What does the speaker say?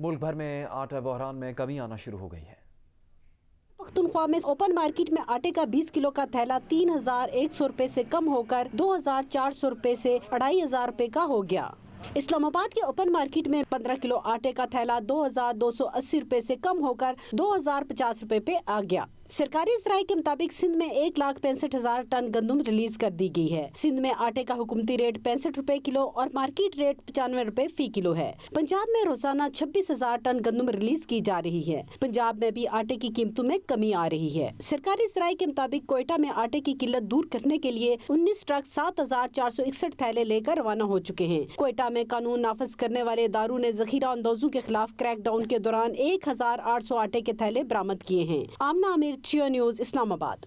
मुल्क भर में आटा बहरान में कमी आना शुरू हो गई है पख्तनख्वा में ओपन मार्केट में आटे का 20 किलो का थैला तीन हजार एक सौ रूपए ऐसी कम होकर दो हजार चार सौ रूपए ऐसी अढ़ाई हजार रूपए का हो गया इस्लामाबाद के ओपन मार्केट में 15 किलो आटे का थैला 2,280 रुपए ऐसी कम होकर 2,050 रूपए पे आ गया सरकारी जराये के मुताबिक सिंध में एक लाख पैंसठ हजार टन गंदम रिलीज कर दी गई है सिंध में आटे का हुकूमती रेट पैंसठ रुपए किलो और मार्केट रेट पचानवे रुपए फी किलो है पंजाब में रोजाना छब्बीस हजार टन गंदम रिलीज की जा रही है पंजाब में भी आटे की कीमतों में कमी आ रही है सरकारी जराये के मुताबिक कोयटा में आटे की किल्लत दूर करने के लिए उन्नीस ट्रक सात हजार चार सौ इकसठ थैले लेकर रवाना हो चुके हैं कोयटा में कानून नाफज करने वाले दारू ने जखीरा अंदोजों के खिलाफ क्रैकडाउन के दौरान एक हजार आठ सौ आटे के थैले बरामद किए हैं आमना आमिर Chia News, Islamabad.